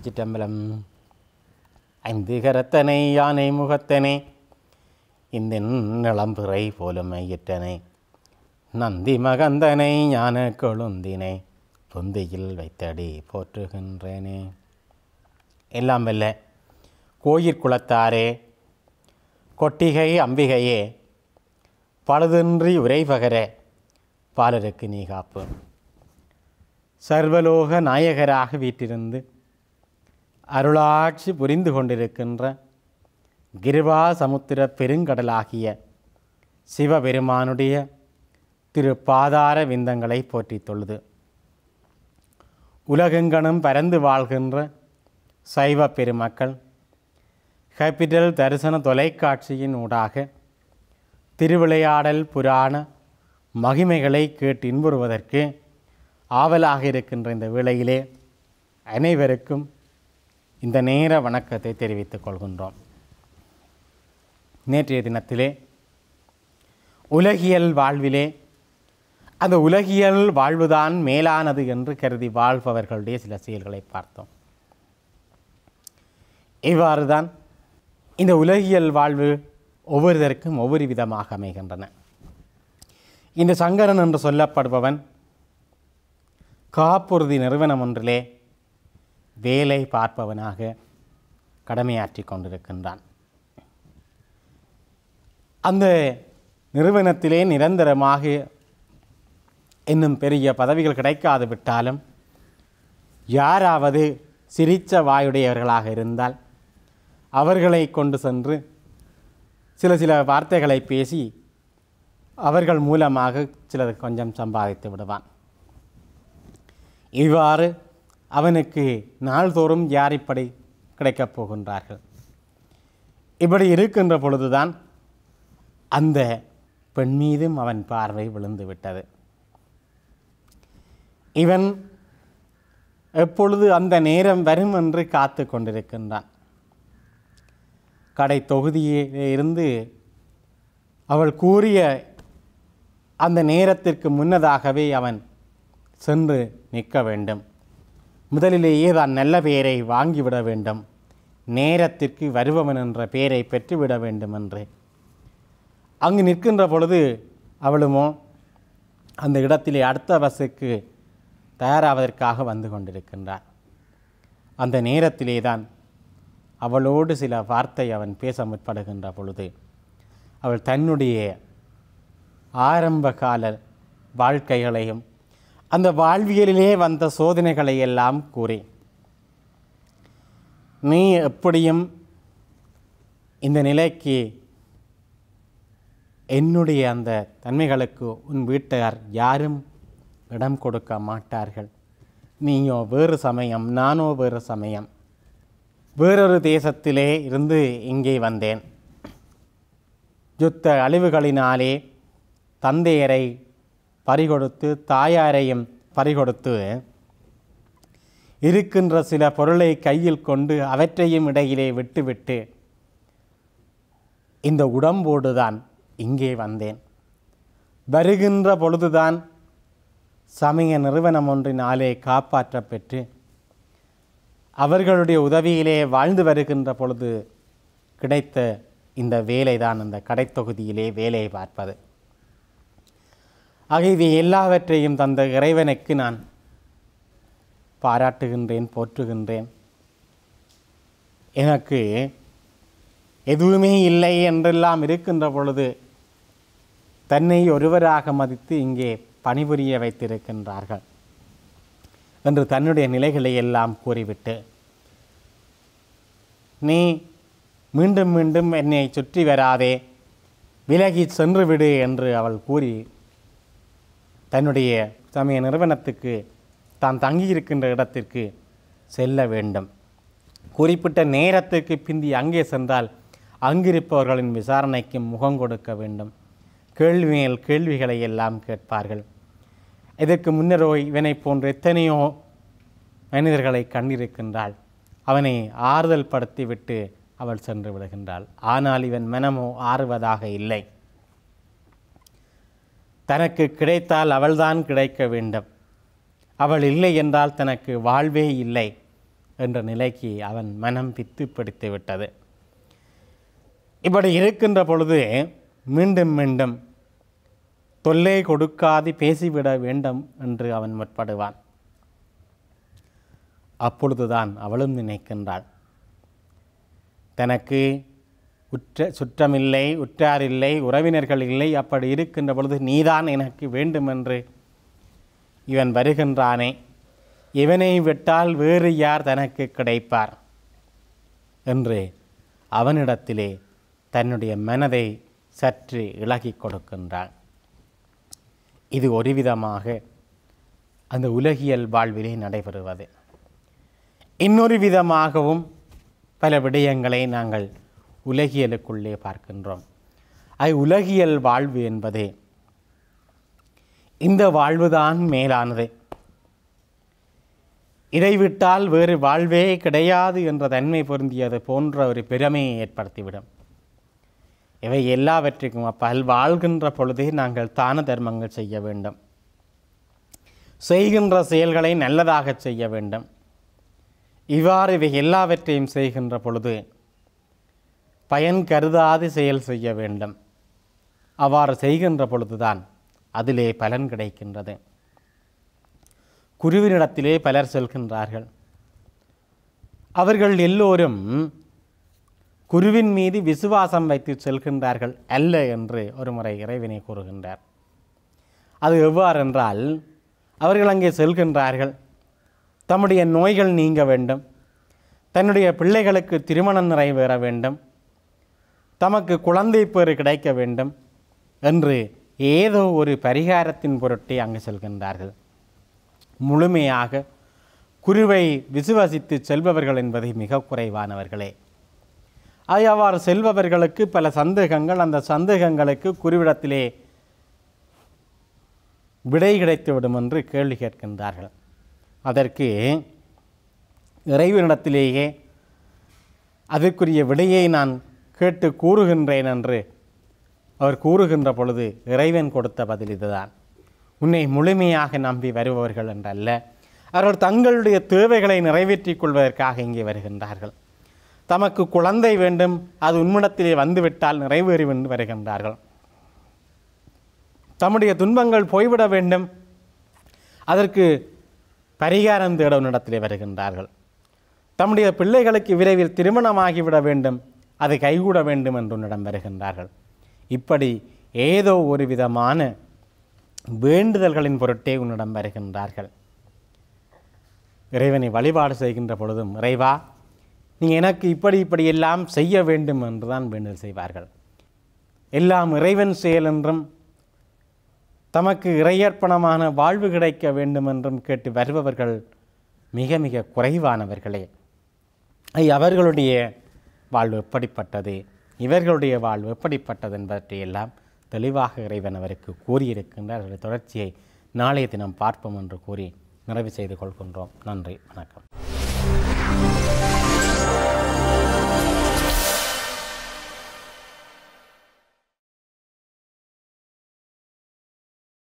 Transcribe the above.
திருச்சிட்டம்பலம் ஐந்து கரத்தனை யானை முகத்தனை இந்த நிளம்பிறை போலுமையிட்டனை நந்தி மகந்தனை ஞான கொழுந்தினை பொந்தியில் வைத்தடி போற்றுகின்றேனே எல்லாம் வல்ல கோயிற்குளத்தாரே கொட்டிகை அம்பிகையே பழுதின்றி உரைபகர பாலருக்கு நீ காப்பு சர்வலோக நாயகராக வீட்டிருந்து அருளாட்சி புரிந்து கொண்டிருக்கின்ற கிருபா சமுத்திர பெருங்கடலாகிய சிவபெருமானுடைய திரு பாதார விந்தங்களை போற்றி தொழுது உலகெங்கனும் பரந்து வாழ்கின்ற சைவ பெருமக்கள் கேபிட்டல் தரிசன தொலைக்காட்சியின் ஊடாக திருவிளையாடல் புராண மகிமைகளை கேட்டு இன்புறுவதற்கு ஆவலாக இருக்கின்ற இந்த வேளையிலே அனைவருக்கும் இந்த நேர வணக்கத்தை தெரிவித்துக் கொள்கின்றோம் நேற்றைய தினத்திலே உலகியல் வாழ்விலே அந்த உலகியல் வாழ்வுதான் மேலானது என்று கருதி வாழ்பவர்களுடைய சில செயல்களை பார்த்தோம் இவ்வாறு தான் இந்த உலகியல் வாழ்வு ஒவ்வொருதற்கும் ஒவ்வொரு விதமாக அமைகின்றன இந்த சங்கரன் என்று சொல்லப்படுபவன் காப்புறுதி நிறுவனம் ஒன்றிலே வேலை பார்ப்பவனாக கடமையாற்றி கொண்டிருக்கின்றான் அந்த நிறுவனத்திலே நிரந்தரமாக இன்னும் பெரிய பதவிகள் கிடைக்காது விட்டாலும் யாராவது சிரித்த வாயுடையவர்களாக இருந்தால் அவர்களை கொண்டு சென்று சில சில வார்த்தைகளை பேசி அவர்கள் மூலமாக சிலர் கொஞ்சம் சம்பாதித்து விடுவான் இவ்வாறு அவனுக்கு நாள்தோறும் யார் இப்படி கிடைக்கப் போகின்றார்கள் இப்படி இருக்கின்ற பொழுதுதான் அந்த பெண் மீதும் அவன் பார்வை விழுந்து விட்டது இவன் எப்பொழுது அந்த நேரம் வரும் என்று காத்து கொண்டிருக்கின்றான் கடை இருந்து அவள் கூறிய அந்த நேரத்திற்கு முன்னதாகவே அவன் சென்று நிற்க வேண்டும் முதலிலேயே தான் நல்ல பெயரை வாங்கிவிட வேண்டும் நேரத்திற்கு வருபவன் என்ற பெயரை பெற்றுவிட வேண்டும் என்று அங்கு நிற்கின்ற பொழுது அவளுமோ அந்த இடத்திலே அடுத்த பஸ்ஸுக்கு தயாராவதற்காக வந்து கொண்டிருக்கின்றார் அந்த நேரத்திலே தான் அவளோடு சில வார்த்தை அவன் பேச முற்படுகின்ற பொழுது அவள் தன்னுடைய ஆரம்ப கால வாழ்க்கைகளையும் அந்த வாழ்வியலிலே வந்த சோதனைகளை எல்லாம் கூறி நீ எப்படியும் இந்த நிலைக்கு என்னுடைய அந்த தன்மைகளுக்கு உன் வீட்டார் யாரும் இடம் கொடுக்க மாட்டார்கள் நீயோ வேறு சமயம் நானோ வேறு சமயம் வேறொரு தேசத்திலே இருந்து இங்கே வந்தேன் யுத்த அழிவுகளினாலே தந்தையரை பறிகொடுத்து தாயாரையும் பறிகொடுத்து இருக்கின்ற சில பொருளை கையில் கொண்டு அவற்றையும் இடையிலே விட்டுவிட்டு இந்த உடம்போடு தான் இங்கே வந்தேன் வருகின்ற பொழுதுதான் சமய நிறுவனம் ஒன்றினாலே காப்பாற்றப்பெற்று அவர்களுடைய உதவியிலே வாழ்ந்து வருகின்ற பொழுது கிடைத்த இந்த வேலைதான் இந்த கடைத்தொகுதியிலே வேலை பார்ப்பது ஆக இது எல்லாவற்றையும் தந்த இறைவனுக்கு நான் பாராட்டுகின்றேன் போற்றுகின்றேன் எனக்கு எதுவுமே இல்லை என்றெல்லாம் இருக்கின்ற பொழுது தன்னை ஒருவராக மதித்து இங்கே பணிபுரிய வைத்திருக்கின்றார்கள் என்று தன்னுடைய நிலைகளை எல்லாம் கூறிவிட்டு நீ மீண்டும் மீண்டும் என்னை சுற்றி வராதே விலகி சென்றுவிடு என்று அவள் கூறி தன்னுடைய சமய நிறுவனத்துக்கு தான் தங்கியிருக்கின்ற இடத்திற்கு செல்ல வேண்டும் குறிப்பிட்ட நேரத்திற்கு பிந்தி அங்கே சென்றால் அங்கிருப்பவர்களின் விசாரணைக்கு முகம் கொடுக்க வேண்டும் கேள்வி மேல் கேள்விகளை எல்லாம் கேட்பார்கள் இதற்கு முன்னரோ இவனை போன்ற எத்தனையோ மனிதர்களை கண்டிருக்கின்றாள் அவனை ஆறுதல் படுத்திவிட்டு அவள் சென்று விடுகின்றாள் ஆனால் இவன் மனமோ ஆறுவதாக இல்லை தனக்கு கிடைத்தால் அவள்தான் கிடைக்க வேண்டும் அவள் இல்லை என்றால் தனக்கு வாழ்வே இல்லை என்ற நிலைக்கு அவன் மனம் பித்து பிடித்து விட்டது இப்படி இருக்கின்ற பொழுது மீண்டும் மீண்டும் தொல்லை கொடுக்காது பேசிவிட வேண்டும் என்று அவன் முற்படுவான் அப்பொழுதுதான் அவளும் நினைக்கின்றாள் தனக்கு உற்ற சுற்றமில்லை உற்றார் இல்லை உறவினர்கள் இல்லை அப்படி இருக்கின்ற பொழுது நீதான் எனக்கு வேண்டுமென்று இவன் வருகின்றானே இவனை விட்டால் வேறு யார் தனக்கு கிடைப்பார் என்று அவனிடத்திலே தன்னுடைய மனதை சற்று இழகி கொடுக்கின்றான் இது ஒரு விதமாக அந்த உலகியல் வாழ்விலே நடைபெறுவது இன்னொரு விதமாகவும் பல விடயங்களை நாங்கள் உலகியலுக்குள்ளே பார்க்கின்றோம் அது உலகியல் வாழ்வு என்பதே இந்த வாழ்வுதான் மேலானது இடைவிட்டால் வேறு வாழ்வே கிடையாது என்ற தன்மை பொருந்தியது போன்ற ஒரு பெருமையை ஏற்படுத்திவிடும் இவை எல்லாவற்றிற்கும் அப்பல் வாழ்கின்ற பொழுதே நாங்கள் தான தர்மங்கள் செய்ய வேண்டும் செய்கின்ற செயல்களை நல்லதாக செய்ய வேண்டும் இவ்வாறு இவை எல்லாவற்றையும் செய்கின்ற பொழுது பயன் கருதாது செயல் செய்ய வேண்டும் அவ்வாறு செய்கின்ற பொழுதுதான் அதிலே பலன் கிடைக்கின்றது குருவினிடத்திலே பலர் செல்கின்றார்கள் அவர்கள் எல்லோரும் குருவின் மீது விசுவாசம் வைத்து செல்கின்றார்கள் அல்ல என்று ஒரு முறை இறைவினை கூறுகின்றார் அது எவ்வாறென்றால் அவர்கள் அங்கே செல்கின்றார்கள் தம்முடைய நோய்கள் நீங்க வேண்டும் தன்னுடைய பிள்ளைகளுக்கு திருமணம் நிறைவேற வேண்டும் தமக்கு குழந்தை பேறு கிடைக்க வேண்டும் என்று ஏதோ ஒரு பரிகாரத்தின் பொருட்டே அங்கு செல்கின்றார்கள் முழுமையாக குருவை விசுவசித்து செல்பவர்கள் என்பதை மிக குறைவானவர்களே அது அவ்வாறு செல்பவர்களுக்கு பல சந்தேகங்கள் அந்த சந்தேகங்களுக்கு குருவிடத்திலே விடை கிடைத்துவிடும் என்று கேள்வி கேட்கின்றார்கள் அதற்கு இறைவனிடத்திலேயே அதற்குரிய விடையை நான் கேட்டு கூறுகின்றேன் என்று அவர் கூறுகின்ற பொழுது இறைவன் கொடுத்த பதில் இதுதான் உன்னை முழுமையாக நம்பி வருபவர்கள் என்றல்ல அவர்கள் தங்களுடைய தேவைகளை நிறைவேற்றிக் கொள்வதற்காக இங்கே வருகின்றார்கள் தமக்கு குழந்தை வேண்டும் அது உன்மிடத்திலே வந்துவிட்டால் நிறைவேறி என்று வருகின்றார்கள் தம்முடைய துன்பங்கள் போய்விட வேண்டும் அதற்கு பரிகாரம் தேட உன்னிடத்திலே வருகின்றார்கள் தம்முடைய பிள்ளைகளுக்கு விரைவில் திருமணமாகிவிட வேண்டும் அது கைகூட வேண்டும் என்று உன்னிடம் வருகின்றார்கள் இப்படி ஏதோ ஒரு விதமான வேண்டுதல்களின் பொருட்டே உன்னிடம் வருகின்றார்கள் இறைவனை வழிபாடு செய்கின்ற பொழுதும் இறைவா நீ எனக்கு இப்படி இப்படி எல்லாம் செய்ய வேண்டும் என்று தான் வேண்டுதல் செய்வார்கள் எல்லாம் இறைவன் செயல் என்றும் தமக்கு இறையர்ப்பணமான வாழ்வு கிடைக்க வேண்டும் என்றும் கேட்டு வருபவர்கள் மிக மிக குறைவானவர்களே அவர்களுடைய வாழ்வு எப்படிப்பட்டது இவர்களுடைய வாழ்வு எப்படிப்பட்டது என்பவற்றையெல்லாம் தெளிவாக இறைவன் அவருக்கு கூறியிருக்கின்ற அவருடைய தொடர்ச்சியை நாளைய தினம் பார்ப்போம் என்று கூறி நிறைவு செய்து கொள்கின்றோம் நன்றி வணக்கம்